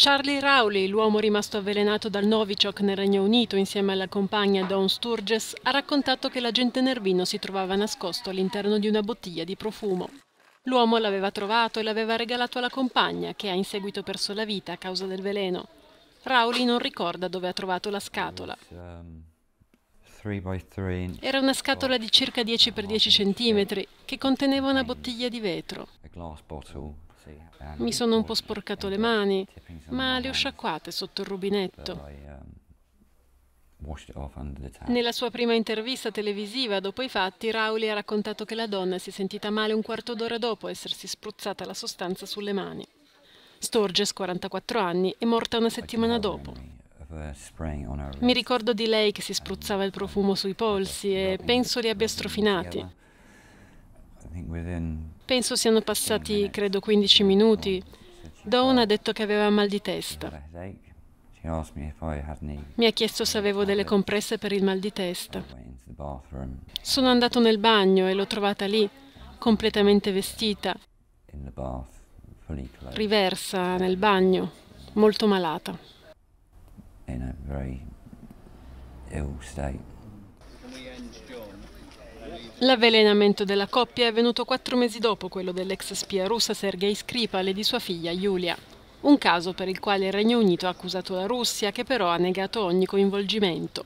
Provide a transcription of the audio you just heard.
Charlie Rowley, l'uomo rimasto avvelenato dal Novichok nel Regno Unito insieme alla compagna Dawn Sturges, ha raccontato che l'agente Nervino si trovava nascosto all'interno di una bottiglia di profumo. L'uomo l'aveva trovato e l'aveva regalato alla compagna, che ha in seguito perso la vita a causa del veleno. Rowley non ricorda dove ha trovato la scatola. Um, Era una scatola di circa 10x10 cm che conteneva una bottiglia di vetro. Mi eh, sono un po' sporcato eh, le mani, ma le ho sciacquate sotto il rubinetto. Eh, Nella sua prima intervista televisiva dopo i fatti, Rauli ha raccontato che la donna si è sentita male un quarto d'ora dopo essersi spruzzata la sostanza sulle mani. Storges, 44 anni, è morta una settimana dopo. Mi ricordo di lei che si spruzzava il profumo sui polsi e penso li abbia strofinati. Penso siano passati, credo, 15 minuti. Dawn ha detto che aveva mal di testa. Mi ha chiesto se avevo delle compresse per il mal di testa. Sono andato nel bagno e l'ho trovata lì, completamente vestita, riversa nel bagno, molto malata. In a very ill state. L'avvelenamento della coppia è avvenuto quattro mesi dopo quello dell'ex spia russa Sergei Skripal e di sua figlia Yulia. Un caso per il quale il Regno Unito ha accusato la Russia, che però ha negato ogni coinvolgimento.